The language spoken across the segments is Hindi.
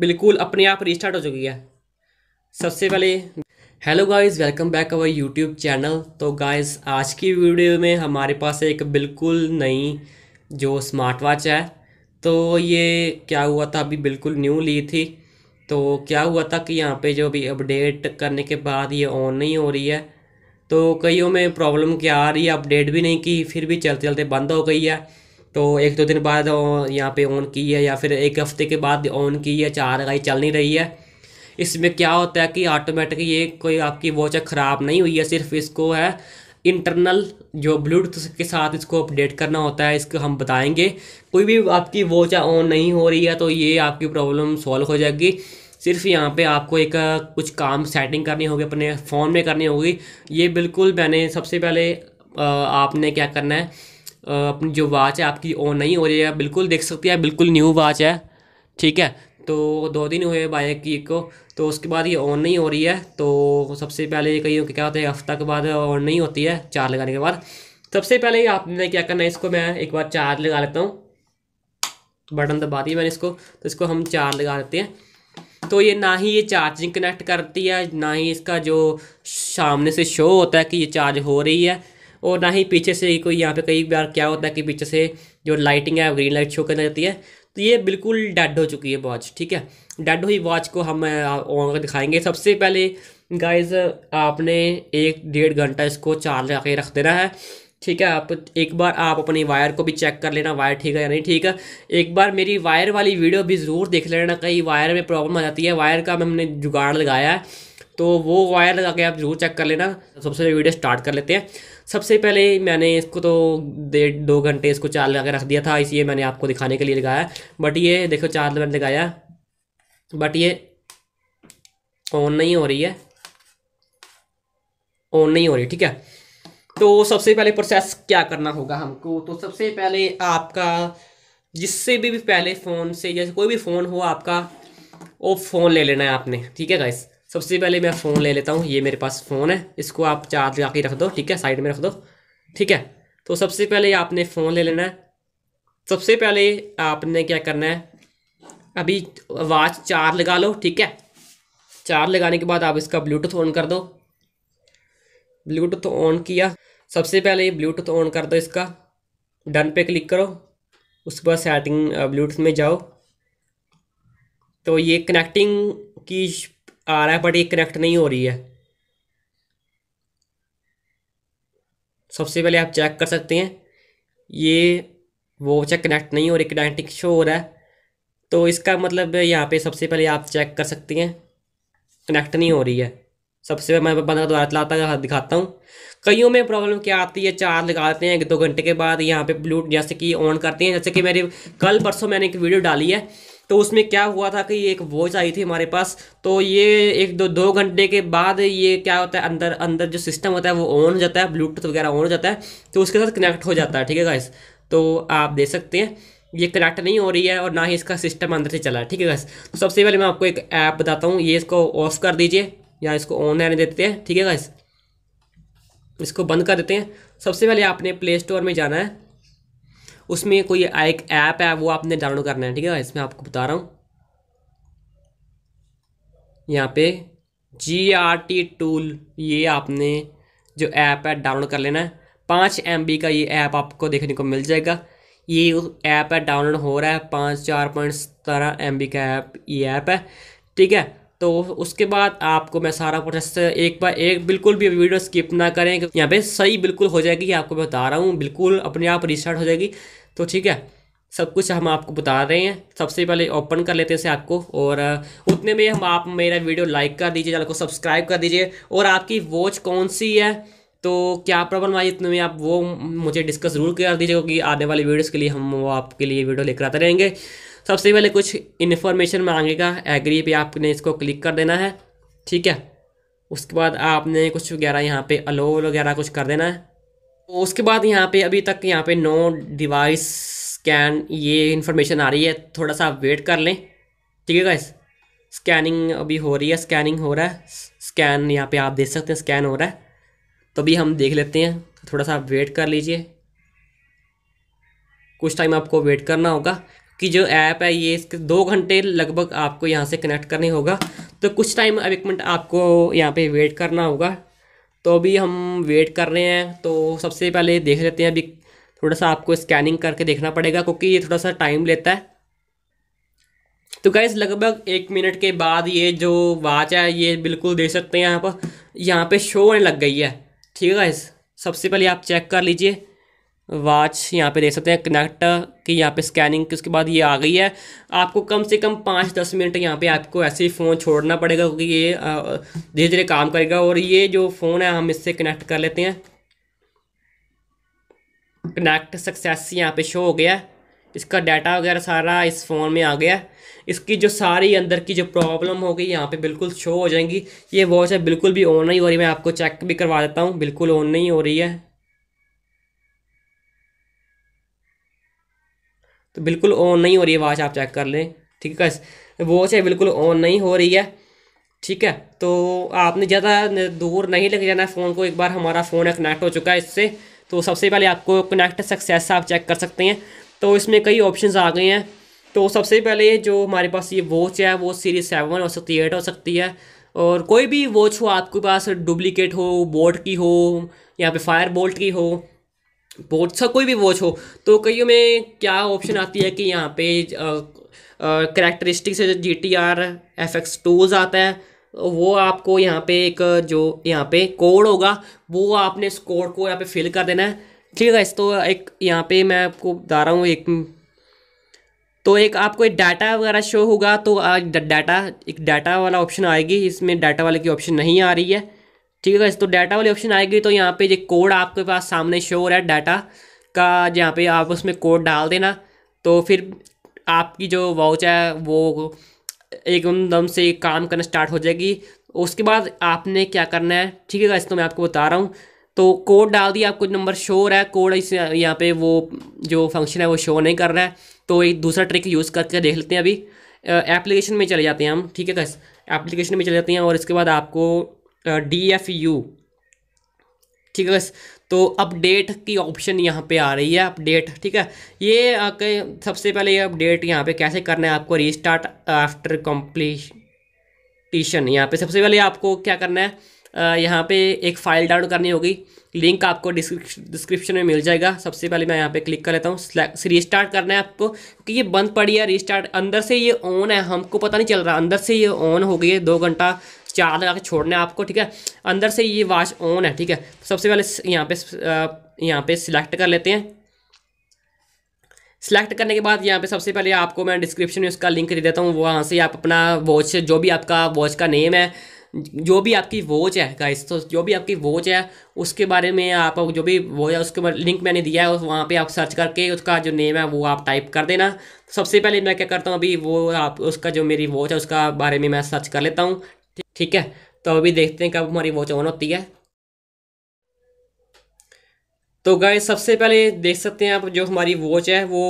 बिल्कुल अपने आप रिस्टार्ट हो चुकी है सबसे पहले hello guys welcome back our YouTube channel तो गाइस आज की वीडियो में हमारे पास एक बिल्कुल नई जो स्मार्ट वॉच है तो ये क्या हुआ था अभी बिल्कुल न्यू ली थी तो क्या हुआ था कि यहाँ पे जो अभी अपडेट करने के बाद ये ऑन नहीं हो रही है तो कईयों में प्रॉब्लम क्या आ रही है अपडेट भी नहीं की फिर भी चलते चलते बंद हो गई है तो एक दो दिन बाद यहाँ पे ऑन की है या फिर एक हफ्ते के बाद ऑन की है चार गाई चल नहीं रही है इसमें क्या होता है कि ऑटोमेटिक ये कोई आपकी वॉच ख़राब नहीं हुई है सिर्फ इसको है इंटरनल जो ब्लूटूथ के साथ इसको अपडेट करना होता है इसको हम बताएंगे कोई भी आपकी वॉच ऑन नहीं हो रही है तो ये आपकी प्रॉब्लम सॉल्व हो जाएगी सिर्फ यहाँ पे आपको एक कुछ काम सेटिंग करनी होगी अपने फ़ोन में करनी होगी ये बिल्कुल मैंने सबसे पहले आपने क्या करना है अपनी जो वाच है आपकी ऑन नहीं हो रही है बिल्कुल देख सकते हैं बिल्कुल न्यू वाच है ठीक है तो दो दिन हुए बाइक की को तो उसके बाद ये ऑन नहीं हो रही है तो सबसे पहले कहीं क्या होता है हफ्ता के बाद ऑन नहीं होती है चार्ज लगाने के बाद सबसे पहले आपने क्या करना है इसको मैं एक बार चार्ज लगा लेता हूँ बटन दबा दिया मैंने इसको तो इसको हम चार्ज लगा देते हैं तो ये ना ही ये चार्जिंग कनेक्ट करती है ना ही इसका जो सामने से शो होता है कि ये चार्ज हो रही है और ना ही पीछे से ही कोई यहाँ पे कई बार क्या होता है कि पीछे से जो लाइटिंग है ग्रीन लाइट शो करने जाती है तो ये बिल्कुल डेड हो चुकी है वॉच ठीक है डेड हुई वॉच को हम ऑन कर दिखाएंगे सबसे पहले गाइज आपने एक डेढ़ घंटा इसको चार्ज आके रख देना है ठीक है आप एक बार आप अपनी वायर को भी चेक कर लेना वायर ठीक है या नहीं ठीक है एक बार मेरी वायर वाली वीडियो भी ज़रूर देख लेना कहीं वायर में प्रॉब्लम आ जाती है वायर का हमने जुगाड़ लगाया है तो वो वायर लगा के आप जरूर चेक कर लेना सबसे पहले वीडियो स्टार्ट कर लेते हैं सबसे पहले मैंने इसको तो डेढ़ दो घंटे इसको चार्ज लगा के रख दिया था इसलिए मैंने आपको दिखाने के लिए लगाया बट ये देखो चार्ज मैंने लगाया बट ये ऑन नहीं हो रही है ऑन नहीं हो रही ठीक है तो सबसे पहले प्रोसेस क्या करना होगा हमको तो सबसे पहले आपका जिससे भी, भी पहले फ़ोन से जैसे कोई भी फ़ोन हो आपका वो फ़ोन ले लेना है आपने ठीक है गाइस सबसे पहले मैं फ़ोन ले लेता हूँ ये मेरे पास फ़ोन है इसको आप चार्ज लगा के रख दो ठीक है साइड में रख दो ठीक है तो सबसे पहले आपने फ़ोन ले लेना है सबसे पहले आपने क्या करना है अभी वॉच चार लगा लो ठीक है चार लगाने के बाद आप इसका ब्लूटूथ ऑन कर दो ब्लूटूथ ऑन किया सबसे पहले ब्लूटूथ ऑन कर दो इसका डन पे क्लिक करो उसके बाद सेटिंग ब्लूटूथ में जाओ तो ये कनेक्टिंग की आ रहा है बट ये कनेक्ट नहीं हो रही है सबसे पहले आप चेक कर सकते हैं ये वो चेक कनेक्ट नहीं हो रही कनेक्टिंग शो हो रहा है तो इसका मतलब यहाँ पे सबसे पहले आप चेक कर सकते हैं कनेक्ट नहीं हो रही है सबसे पहले मैं बंदा द्वारा चलाता दिखाता हूँ कईयों में प्रॉब्लम क्या आती है चार्ज लगा देते हैं एक दो घंटे के बाद यहाँ पे ब्लू जैसे कि ऑन करते हैं जैसे कि मेरे कल परसों मैंने एक वीडियो डाली है तो उसमें क्या हुआ था कि एक वॉच आई थी हमारे पास तो ये एक दो दो घंटे के बाद ये क्या होता है अंदर अंदर जो सिस्टम होता है वो ऑन हो जाता है ब्लूटूथ वगैरह ऑन हो जाता है तो उसके साथ कनेक्ट हो जाता है ठीक है गाइस तो आप देख सकते हैं ये कनेक्ट नहीं हो रही है और ना ही इसका सिस्टम अंदर से चला है ठीक है गाइस तो सबसे पहले मैं आपको एक ऐप बताता हूँ ये इसको ऑफ कर दीजिए या इसको ऑन रहने देते हैं ठीक है गाइस इसको बंद कर देते हैं सबसे पहले आपने प्ले स्टोर में जाना है उसमें कोई एक ऐप है वो आपने डाउनलोड करना है ठीक है इसमें आपको बता रहा हूँ यहाँ पे जी आर टी टूल ये आपने जो ऐप है डाउनलोड कर लेना है पाँच एम का ये ऐप आपको देखने को मिल जाएगा ये ऐप है डाउनलोड हो रहा है पाँच चार पॉइंट सतारह एम का ऐप ये ऐप है ठीक है तो उसके बाद आपको मैं सारा प्रोसेस एक बार एक बिल्कुल भी वीडियो स्किप ना करें यहाँ पे सही बिल्कुल हो जाएगी आपको मैं बता रहा हूँ बिल्कुल अपने आप रिस्टार्ट हो जाएगी तो ठीक है सब कुछ हम आपको बता रहे हैं सबसे पहले ओपन कर लेते हैं इसे आपको और उतने में हम आप मेरा वीडियो लाइक कर दीजिए चैनल को सब्सक्राइब कर दीजिए और आपकी वॉच कौन सी है तो क्या प्रॉब्लम आई इतने में आप वो मुझे डिस्कस ज़रूर कर दीजिए क्योंकि आने वाली वीडियोस के लिए हम वो आपके लिए वीडियो लेकर आते रहेंगे सबसे पहले कुछ इन्फॉर्मेशन मांगेगा एग्री पे आपने इसको क्लिक कर देना है ठीक है उसके बाद आपने कुछ वगैरह यहाँ पे अलो वगैरह कुछ कर देना है उसके बाद यहाँ पे अभी तक यहाँ पे नो डिवाइस स्कैन ये इन्फॉर्मेशन आ रही है थोड़ा सा वेट कर लें ठीक है गाइस स्कैनिंग अभी हो रही है स्कैनिंग हो रहा है स्कैन यहाँ पे आप देख सकते हैं स्कैन हो रहा है तो अभी हम देख लेते हैं थोड़ा सा वेट कर लीजिए कुछ टाइम आपको वेट करना होगा की जो ऐप है ये इसके दो घंटे लगभग आपको यहाँ से कनेक्ट करनी होगा तो कुछ टाइम अब एक मिनट आपको यहाँ पे वेट करना होगा तो अभी हम वेट कर रहे हैं तो सबसे पहले देख लेते हैं अभी थोड़ा सा आपको स्कैनिंग करके देखना पड़ेगा क्योंकि ये थोड़ा सा टाइम लेता है तो गाइज़ लगभग एक मिनट के बाद ये जो वाच है ये बिल्कुल देख सकते हैं यहाँ पर यहाँ पे शो होने लग गई है ठीक है गाइज़ सबसे पहले आप चेक कर लीजिए वॉच यहाँ पे देख सकते हैं कनेक्ट की यहाँ पे स्कैनिंग उसके बाद ये आ गई है आपको कम से कम पाँच दस मिनट यहाँ पे आपको ऐसे ही फ़ोन छोड़ना पड़ेगा क्योंकि ये धीरे धीरे काम करेगा और ये जो फ़ोन है हम इससे कनेक्ट कर लेते हैं कनेक्ट सक्सेस यहाँ पे शो हो गया इसका डाटा वगैरह सारा इस फ़ोन में आ गया इसकी जो सारी अंदर की जो प्रॉब्लम होगी यहाँ पे बिल्कुल शो हो जाएंगी ये वॉच है बिल्कुल भी ऑन नहीं हो रही मैं आपको चेक भी करवा देता हूँ बिल्कुल ऑन नहीं हो रही है तो बिल्कुल ऑन नहीं हो रही है वॉच आप चेक कर लें ठीक है वॉच है बिल्कुल ऑन नहीं हो रही है ठीक है तो आपने ज़्यादा दूर नहीं लेके जाना है फ़ोन को एक बार हमारा फ़ोन है कनेक्ट हो चुका है इससे तो सबसे पहले आपको कनेक्ट सक्सेस आप चेक कर सकते हैं तो इसमें कई ऑप्शन आ गए हैं तो सबसे पहले जो हमारे पास ये वॉच है वो सीरीज सेवन हो सकती है एट हो सकती है और कोई भी वॉच हो आपके पास डुप्लीकेट हो बोट की हो यहाँ पे फायर बोल्ट की हो बोर्ड सा अच्छा, कोई भी वॉच हो तो कईयों में क्या ऑप्शन आती है कि यहाँ पे characteristics G T R F X टूज आता है वो आपको यहाँ पे एक जो यहाँ पे कोड होगा वो आपने इस कोड को यहाँ पे फिल कर देना है ठीक है इस तो एक यहाँ पे मैं आपको बता रहा हूँ एक तो एक आपको एक डाटा वगैरह शो होगा तो डाटा एक डाटा वाला ऑप्शन आएगी इसमें डाटा वाले की ऑप्शन नहीं आ रही है ठीक है तो डाटा वाली ऑप्शन आएगी तो यहाँ पे जो कोड आपके पास सामने शो हो रहा है डाटा का जहाँ पे आप उसमें कोड डाल देना तो फिर आपकी जो वॉच है वो एकदम से काम करना स्टार्ट हो जाएगी उसके बाद आपने क्या करना है ठीक है इस तो मैं आपको बता रहा हूँ तो कोड डाल दिया आपको नंबर शो हो रहा है कोड इस यहाँ पे वो जो फंक्शन है वो शो नहीं कर रहा है तो एक दूसरा ट्रिक यूज़ करके देख लेते हैं अभी एप्लीकेशन में चले जाते हैं हम ठीक है गाइस एप्लीकेशन में चले जाते हैं और इसके बाद आपको डी एफ यू ठीक है तो अपडेट की ऑप्शन यहाँ पे आ रही है अपडेट ठीक है ये सबसे पहले ये अपडेट यहाँ पे कैसे करना है आपको रीस्टार्ट आफ्टर कम्प्लीटिशन यहाँ पे सबसे पहले आपको क्या करना है यहाँ पे एक फ़ाइल डाउनलोड करनी होगी लिंक आपको डिस्क्रिप्शन में मिल जाएगा सबसे पहले मैं यहाँ पे क्लिक कर लेता हूँ रीस्टार्ट करना है आपको क्योंकि ये बंद पड़ी है रीस्टार्ट अंदर से ये ऑन है हमको पता नहीं चल रहा अंदर से ये ऑन हो गई है दो घंटा चार लगा के छोड़ना है आपको ठीक है अंदर से ये वॉच ऑन है ठीक है सबसे पहले यहाँ पे यहाँ पे सिलेक्ट कर लेते हैं सिलेक्ट करने के बाद यहाँ पे सबसे पहले आपको मैं डिस्क्रिप्शन में उसका लिंक दे देता हूँ वहाँ से आप अपना वॉच जो भी आपका वॉच का नेम है जो भी आपकी वॉच है गाइस तो जो भी आपकी वॉच है उसके बारे में आप जो भी वो है उसके लिंक मैंने दिया है वहाँ पे आप सर्च करके उसका जो नेम है वो आप टाइप कर देना सबसे पहले मैं क्या करता हूँ अभी वो आप उसका जो मेरी वॉच है उसका बारे में मैं सर्च कर लेता हूँ ठीक है तो अभी देखते हैं कब हमारी वॉच ऑन होती है तो गाय सबसे पहले देख सकते हैं आप जो हमारी वॉच है वो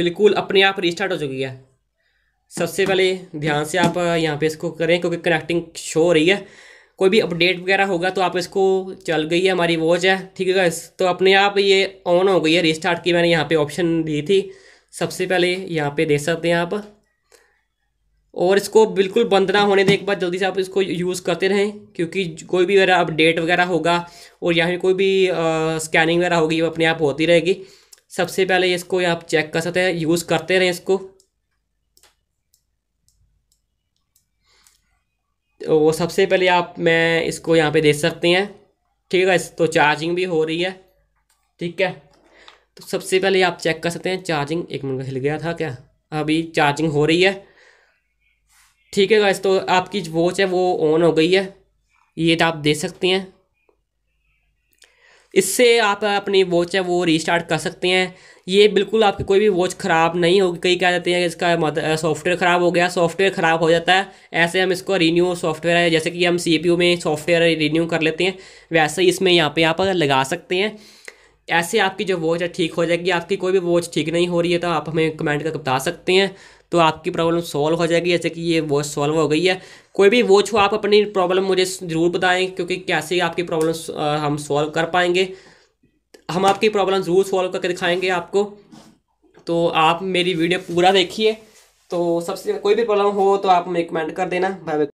बिल्कुल अपने आप रिस्टार्ट हो चुकी है सबसे पहले ध्यान से आप यहाँ पे इसको करें क्योंकि कनेक्टिंग शो हो रही है कोई भी अपडेट वगैरह होगा तो आप इसको चल गई है हमारी वॉच है ठीक है गाइस तो अपने आप ये ऑन हो गई है रिस्टार्ट की मैंने यहाँ पे ऑप्शन दी थी सबसे पहले यहाँ पे देख सकते हैं आप और इसको बिल्कुल बंद ना होने दें एक बार जल्दी से आप इसको यूज़ करते रहें क्योंकि कोई भी वगैरह अपडेट वगैरह होगा और या फिर कोई भी स्कैनिंग वगैरह होगी वो अपने आप होती रहेगी सबसे पहले इसको आप चेक कर सकते हैं यूज़ करते रहें इसको तो सबसे पहले आप मैं इसको यहाँ पे देख सकते हैं ठीक है तो चार्जिंग भी हो रही है ठीक है तो सबसे पहले आप चेक कर सकते हैं चार्जिंग एक मिनट हिल गया था क्या अभी चार्जिंग हो रही है ठीक है गाइस तो आपकी वॉच है वो ऑन हो गई है ये तो आप देख सकते हैं इससे आप अपनी वॉच है वो रीस्टार्ट कर सकते हैं ये बिल्कुल आपकी कोई भी वॉच ख़राब नहीं होगी कई कह देते हैं इसका सॉफ्टवेयर ख़राब हो गया सॉफ्टवेयर ख़राब हो जाता है ऐसे हम इसको रिन्यू सॉफ्टवेयर है जैसे कि हम सीपीयू में सॉफ्टवेयर रिन्यू कर लेते हैं वैसे ही इसमें यहाँ पे आप लगा सकते हैं ऐसे आपकी जो वॉच है ठीक हो जाएगी आपकी कोई भी वॉच ठीक नहीं हो रही है तो आप हमें कमेंट करके बता सकते हैं तो आपकी प्रॉब्लम सॉल्व हो जाएगी जैसे कि ये वॉच सॉल्व हो गई है कोई भी वॉच हो आप अपनी प्रॉब्लम मुझे ज़रूर बताएं क्योंकि कैसे आपकी प्रॉब्लम हम सॉल्व कर पाएंगे हम आपकी प्रॉब्लम ज़रूर सॉल्व करके दिखाएंगे आपको तो आप मेरी वीडियो पूरा देखिए तो सबसे कोई भी प्रॉब्लम हो तो आप मेरे कमेंट कर देना